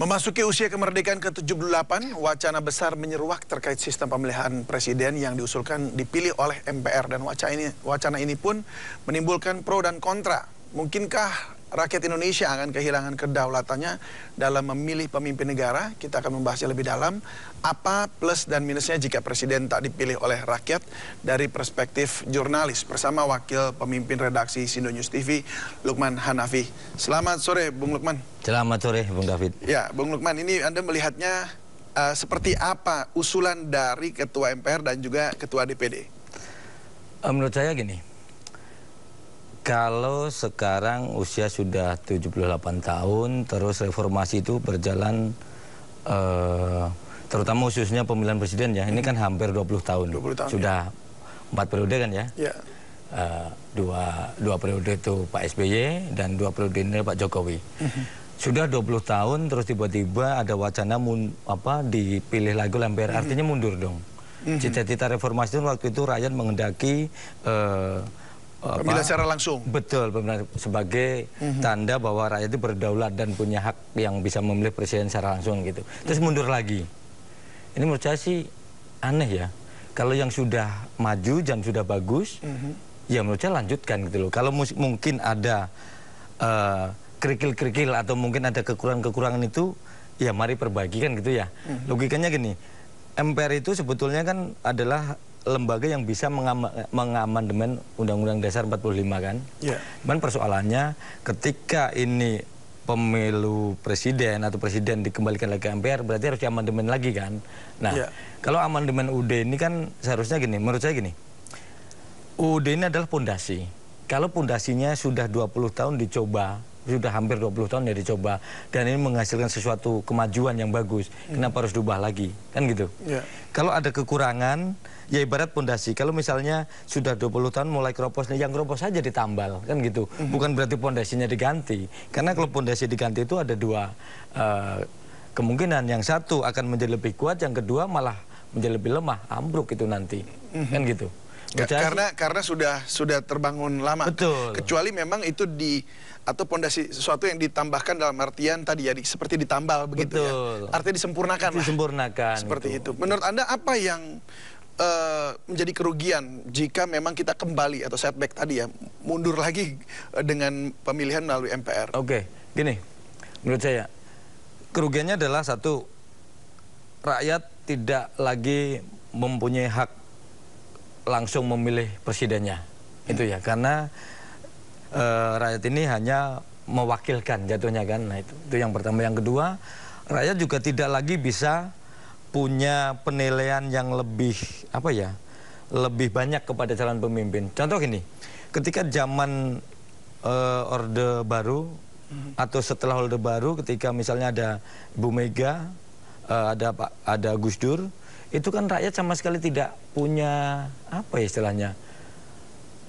Memasuki usia kemerdekaan ke-78, wacana besar menyeruak terkait sistem pemilihan presiden yang diusulkan dipilih oleh MPR dan wacana ini, wacana ini pun menimbulkan pro dan kontra. Mungkinkah rakyat Indonesia akan kehilangan kedaulatannya dalam memilih pemimpin negara. Kita akan membahasnya lebih dalam apa plus dan minusnya jika presiden tak dipilih oleh rakyat dari perspektif jurnalis bersama wakil pemimpin redaksi Sindo News TV Lukman Hanafi. Selamat sore Bung Lukman. Selamat sore Bung David. Ya, Bung Lukman ini Anda melihatnya uh, seperti apa usulan dari ketua MPR dan juga ketua DPD? Eh, menurut saya gini, kalau sekarang usia sudah 78 tahun, terus reformasi itu berjalan uh, terutama khususnya pemilihan presiden ya, ini kan hampir 20 tahun. 20 tahun sudah ya. empat 4 periode kan ya? Iya. Uh, dua, dua periode itu Pak SBY dan dua periode ini Pak Jokowi. Uh mm-hmm. -huh. Sudah 20 tahun terus tiba-tiba ada wacana mun, apa dipilih lagi oleh MPR, uh mm-hmm. -huh. artinya mundur dong. Mm-hmm. Cita-cita reformasi itu waktu itu rakyat mengendaki uh, pemilihan secara langsung. Betul, pemilihan sebagai mm-hmm. tanda bahwa rakyat itu berdaulat dan punya hak yang bisa memilih presiden secara langsung gitu. Terus mundur lagi. Ini menurut saya sih aneh ya. Kalau yang sudah maju dan sudah bagus, mm-hmm. ya menurut saya lanjutkan gitu loh. Kalau mungkin ada uh, kerikil-kerikil atau mungkin ada kekurangan-kekurangan itu, ya mari perbaiki kan gitu ya. Mm-hmm. Logikanya gini, MPR itu sebetulnya kan adalah lembaga yang bisa mengamandemen Undang-Undang Dasar 45 kan. Yeah. Cuman persoalannya ketika ini pemilu presiden atau presiden dikembalikan lagi ke MPR berarti harus diamandemen lagi kan. Nah, yeah. kalau amandemen UD ini kan seharusnya gini, menurut saya gini. UD ini adalah pondasi. Kalau pondasinya sudah 20 tahun dicoba sudah hampir 20 tahun ya dicoba dan ini menghasilkan sesuatu kemajuan yang bagus hmm. kenapa harus diubah lagi kan gitu yeah. kalau ada kekurangan ya ibarat pondasi kalau misalnya sudah 20 tahun mulai keroposnya yang keropos saja ditambal kan gitu hmm. bukan berarti pondasinya diganti karena kalau pondasi diganti itu ada dua uh, kemungkinan yang satu akan menjadi lebih kuat yang kedua malah menjadi lebih lemah ambruk itu nanti hmm. kan gitu karena karena sudah sudah terbangun lama betul kecuali memang itu di atau pondasi sesuatu yang ditambahkan dalam artian tadi ya seperti ditambal begitu ya. Betul. ya. Artinya disempurnakan. Disempurnakan. Lah. Seperti itu. itu. Menurut Anda apa yang uh, menjadi kerugian jika memang kita kembali atau setback tadi ya mundur lagi eh, dengan pemilihan melalui MPR. Oke, gini, menurut saya kerugiannya adalah satu rakyat tidak lagi mempunyai hak langsung memilih presidennya itu ya karena Eh, rakyat ini hanya mewakilkan jatuhnya kan. Nah itu, itu yang pertama. Yang kedua, rakyat juga tidak lagi bisa punya penilaian yang lebih apa ya, lebih banyak kepada calon pemimpin. Contoh ini, ketika zaman eh, orde baru hmm. atau setelah orde baru, ketika misalnya ada Bu Mega, eh, ada Pak, ada Gus Dur, itu kan rakyat sama sekali tidak punya apa ya istilahnya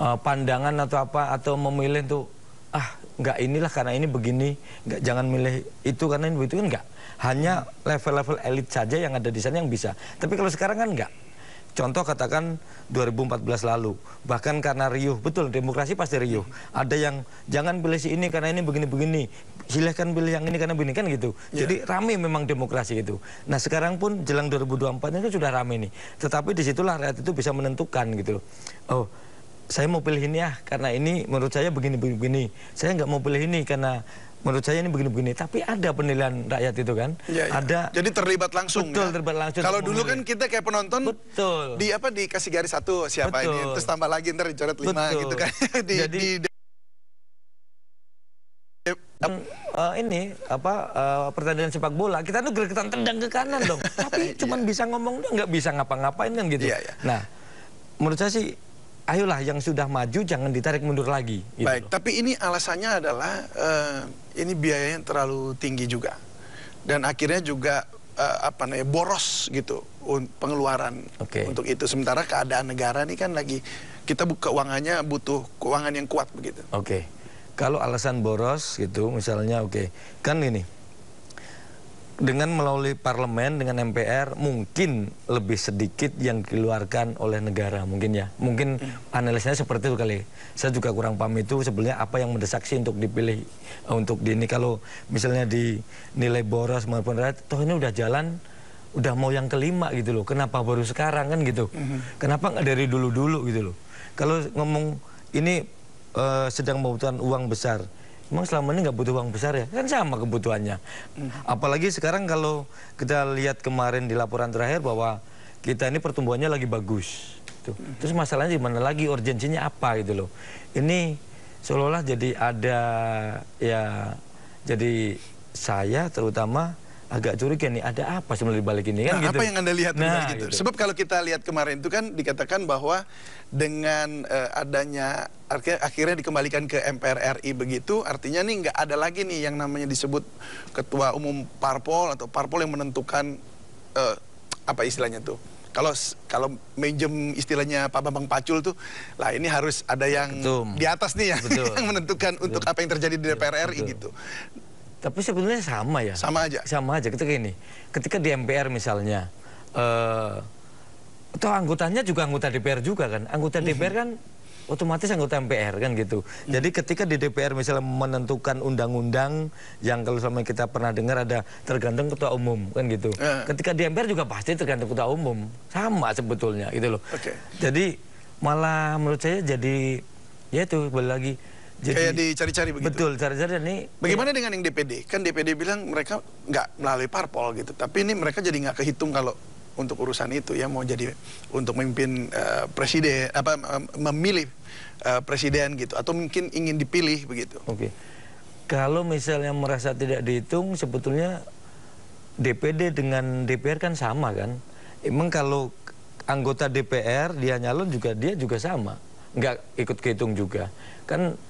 uh, pandangan atau apa atau memilih tuh ah nggak inilah karena ini begini nggak jangan milih itu karena ini begitu kan nggak hanya level-level elit saja yang ada di sana yang bisa tapi kalau sekarang kan nggak Contoh katakan 2014 lalu, bahkan karena riuh, betul demokrasi pasti riuh. Ada yang jangan pilih si ini karena ini begini-begini, silahkan pilih yang ini karena begini kan gitu. Yeah. Jadi rame memang demokrasi itu. Nah sekarang pun jelang 2024 ini sudah rame nih. Tetapi disitulah rakyat itu bisa menentukan gitu. Oh saya mau pilih ini ya karena ini menurut saya begini-begini. Saya nggak mau pilih ini karena menurut saya ini begini-begini. Tapi ada penilaian rakyat itu kan. Ya, ya. Ada. Jadi terlibat langsung. Betul ya? terlibat langsung. Kalau dulu kan kita kayak penonton. Betul. Di apa dikasih garis satu siapa betul. ini terus tambah lagi ntar dicoret lima betul. gitu kan. di, Jadi. Di, uh, ini apa uh, pertandingan sepak bola kita tuh gregetan tendang ke kanan dong tapi cuman yeah. bisa ngomong nggak bisa ngapa-ngapain kan gitu yeah, yeah. nah menurut saya sih ayolah yang sudah maju jangan ditarik mundur lagi. Gitu Baik, loh. tapi ini alasannya adalah uh, ini biayanya terlalu tinggi juga. Dan akhirnya juga uh, apa namanya boros gitu pengeluaran okay. untuk itu. Sementara keadaan negara ini kan lagi kita buka uangannya butuh keuangan yang kuat begitu. Oke. Okay. Kalau alasan boros gitu misalnya oke. Okay. Kan ini dengan melalui parlemen dengan MPR mungkin lebih sedikit yang dikeluarkan oleh negara mungkin ya mungkin analisnya seperti itu kali saya juga kurang paham itu sebenarnya apa yang mendesak sih untuk dipilih eh, untuk di ini kalau misalnya di nilai boros maupun rakyat toh ini udah jalan udah mau yang kelima gitu loh kenapa baru sekarang kan gitu mhm. kenapa nggak dari dulu dulu gitu loh kalau ngomong ini uh, sedang membutuhkan uang besar Emang selama ini nggak butuh uang besar ya? Kan sama kebutuhannya. Apalagi sekarang kalau kita lihat kemarin di laporan terakhir bahwa kita ini pertumbuhannya lagi bagus. Tuh. Gitu. Terus masalahnya gimana mana lagi? Urgensinya apa gitu loh? Ini seolah-olah jadi ada ya jadi saya terutama agak curiga nih ada apa sebenarnya di balik ini kan nah, gitu. apa yang Anda lihat nah, gitu. gitu. Sebab kalau kita lihat kemarin itu kan dikatakan bahwa dengan uh, adanya akhirnya, dikembalikan ke MPR RI begitu artinya nih nggak ada lagi nih yang namanya disebut ketua umum parpol atau parpol yang menentukan uh, apa istilahnya tuh kalau kalau menjem istilahnya Pak Bambang Pacul tuh, lah ini harus ada yang Betul. di atas nih ya, yang menentukan Betul. untuk apa yang terjadi di iya, DPR RI Betul. gitu. Tapi sebetulnya sama ya. Sama aja. Sama aja. Ketika ini, ketika di MPR misalnya, eh, toh anggotanya juga anggota DPR juga kan. Anggota mhm. DPR kan otomatis anggota MPR kan gitu. Hmm. Jadi ketika di DPR misalnya menentukan undang-undang yang kalau sama kita pernah dengar ada tergantung ketua umum kan gitu. -hmm. Ketika di MPR juga pasti tergantung ketua umum. Sama sebetulnya gitu loh. Okay. Jadi malah menurut saya jadi ya itu kembali lagi jadi, kayak dicari-cari begitu. Betul, cari-cari ini. Bagaimana ya. dengan yang DPD? Kan DPD bilang mereka nggak melalui parpol gitu, tapi ini mereka jadi nggak kehitung kalau untuk urusan itu ya mau jadi untuk memimpin uh, presiden apa memilih uh, presiden gitu atau mungkin ingin dipilih begitu. Oke. Okay. Kalau misalnya merasa tidak dihitung sebetulnya DPD dengan DPR kan sama kan? Emang kalau anggota DPR dia nyalon juga dia juga sama, nggak ikut kehitung juga. Kan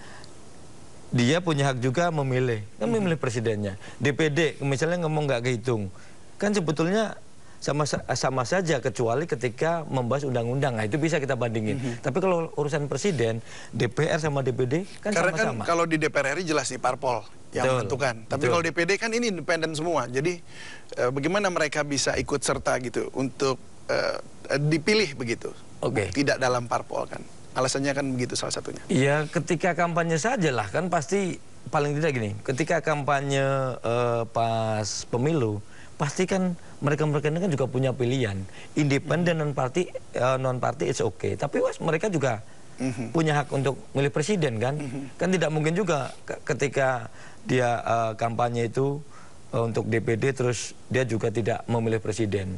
dia punya hak juga memilih kan mhm. memilih presidennya DPD misalnya ngomong nggak kehitung kan sebetulnya sama sama saja kecuali ketika membahas undang-undang nah itu bisa kita bandingin mm -hmm. tapi kalau urusan presiden DPR sama DPD kan karena kan sama-sama kan kalau di DPR RI jelas di parpol yang Betul. menentukan tapi Betul. kalau DPD kan ini independen semua jadi e, bagaimana mereka bisa ikut serta gitu untuk e, dipilih begitu okay. tidak dalam parpol kan Alasannya kan begitu salah satunya. Iya, ketika kampanye saja lah kan pasti paling tidak gini, ketika kampanye eh, pas pemilu pasti kan mereka-mereka ini kan juga punya pilihan. Independen mm -hmm. non party eh, non party it's okay. Tapi was mereka juga mm -hmm. punya hak untuk milih presiden kan? Mm -hmm. Kan tidak mungkin juga ketika dia eh, kampanye itu eh, untuk DPD terus dia juga tidak memilih presiden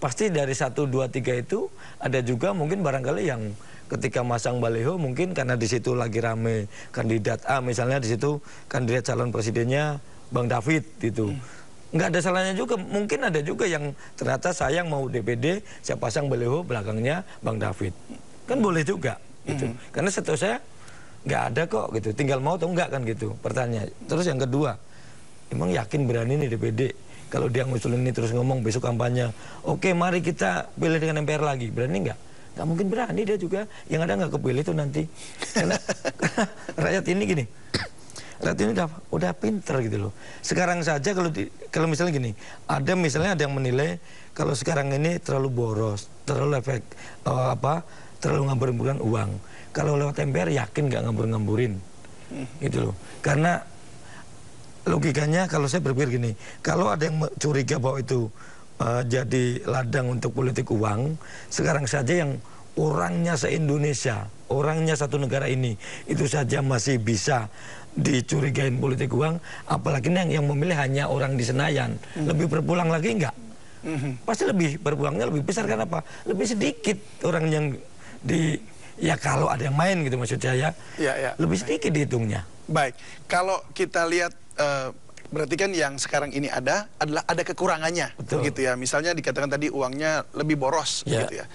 pasti dari satu dua tiga itu ada juga mungkin barangkali yang ketika masang baliho mungkin karena di situ lagi rame kandidat A misalnya di situ kandidat calon presidennya Bang David gitu. Hmm. Nggak ada salahnya juga, mungkin ada juga yang ternyata sayang mau DPD, saya pasang baliho belakangnya Bang David. Kan hmm. boleh juga gitu. Hmm. Karena setahu saya nggak ada kok gitu, tinggal mau atau enggak kan gitu pertanyaan. Terus yang kedua, emang yakin berani nih DPD kalau dia ngusulin ini terus ngomong besok kampanye, oke mari kita pilih dengan MPR lagi, berani nggak? nggak mungkin berani dia juga yang ada nggak kepilih itu nanti karena, rakyat ini gini rakyat ini udah udah pinter gitu loh sekarang saja kalau di, kalau misalnya gini ada misalnya ada yang menilai kalau sekarang ini terlalu boros terlalu efek uh, apa terlalu ngambur-ngamburin uang kalau lewat MPR yakin nggak ngambur-ngamburin gitu loh karena logikanya kalau saya berpikir gini kalau ada yang curiga bahwa itu uh, jadi ladang untuk politik uang. Sekarang saja yang orangnya se-Indonesia, orangnya satu negara ini, itu saja masih bisa dicurigain politik uang. Apalagi yang, yang memilih hanya orang di Senayan. Hmm. Lebih berpulang lagi enggak? Hmm. Pasti lebih berpulangnya lebih besar karena apa? Lebih sedikit orang yang di ya kalau ada yang main gitu maksud saya. Ya, ya. Lebih sedikit dihitungnya. Baik, kalau kita lihat uh, Berarti kan yang sekarang ini ada adalah ada kekurangannya, Betul. gitu ya. Misalnya dikatakan tadi uangnya lebih boros, yeah. gitu ya.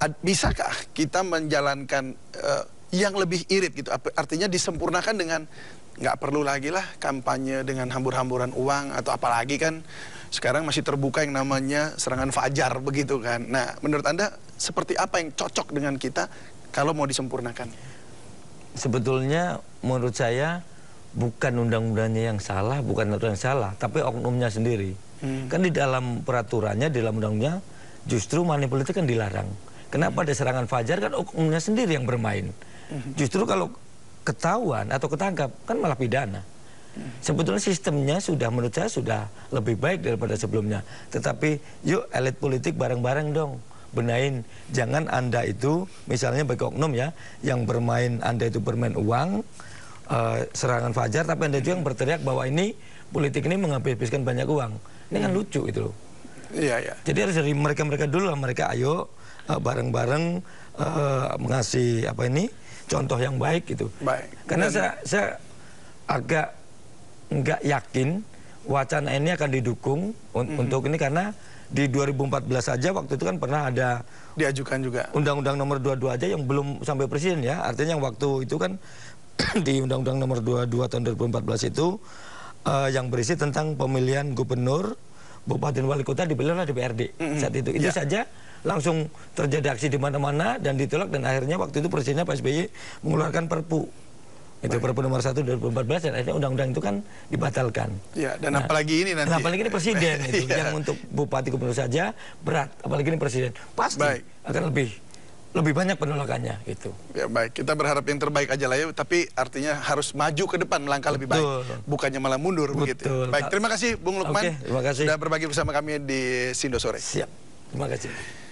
Ad, bisakah kita menjalankan uh, yang lebih irit gitu? Artinya disempurnakan dengan nggak perlu lagi lah kampanye dengan hambur-hamburan uang atau apalagi kan sekarang masih terbuka yang namanya serangan fajar begitu kan. Nah, menurut Anda seperti apa yang cocok dengan kita kalau mau disempurnakan? Sebetulnya menurut saya bukan undang-undangnya yang salah, bukan aturan yang salah, tapi oknumnya sendiri. Hmm. Kan di dalam peraturannya, di dalam undang-undangnya justru money politik kan dilarang. Kenapa hmm. ada serangan Fajar kan oknumnya sendiri yang bermain. Hmm. Justru kalau ketahuan atau ketangkap kan malah pidana. Hmm. Sebetulnya sistemnya sudah menurut saya sudah lebih baik daripada sebelumnya. Tetapi yuk elit politik bareng-bareng dong benain jangan anda itu misalnya bagi oknum ya yang bermain anda itu bermain uang Eh, serangan Fajar tapi ada juga yang berteriak bahwa ini politik ini menghabiskan banyak uang ini kan hmm. lucu itu loh Iya, iya. Jadi harus dari mereka-mereka dulu lah mereka ayo eh, bareng-bareng uh, mengasih apa ini contoh yang baik gitu. Baik. Karena saya saya agak nggak yakin wacana ini akan didukung un -hmm. untuk ini karena di 2014 saja waktu itu kan pernah ada diajukan juga undang-undang nomor 22 aja yang belum sampai presiden ya. Artinya yang waktu itu kan di Undang-Undang Nomor 22 Tahun 2014 itu uh, yang berisi tentang pemilihan gubernur, bupati dan wali kota dipilih oleh DPRD mm -hmm. saat itu. Itu ya. saja langsung terjadi aksi di mana-mana dan ditolak dan akhirnya waktu itu presidennya Pak SBY mengeluarkan Perpu itu Perpu nomor 1 2014 dan akhirnya undang-undang itu kan dibatalkan. Ya, dan nah, apalagi ini nanti. apalagi ini presiden itu ya. yang untuk bupati gubernur saja berat, apalagi ini presiden. Pasti Baik. akan lebih lebih banyak penolakannya gitu. Ya baik, kita berharap yang terbaik aja lah ya, tapi artinya harus maju ke depan melangkah lebih baik, bukannya malah mundur Betul. begitu. Ya. Baik, terima kasih Bung Lukman okay, terima kasih. sudah berbagi bersama kami di Sindo sore. Siap. Terima kasih.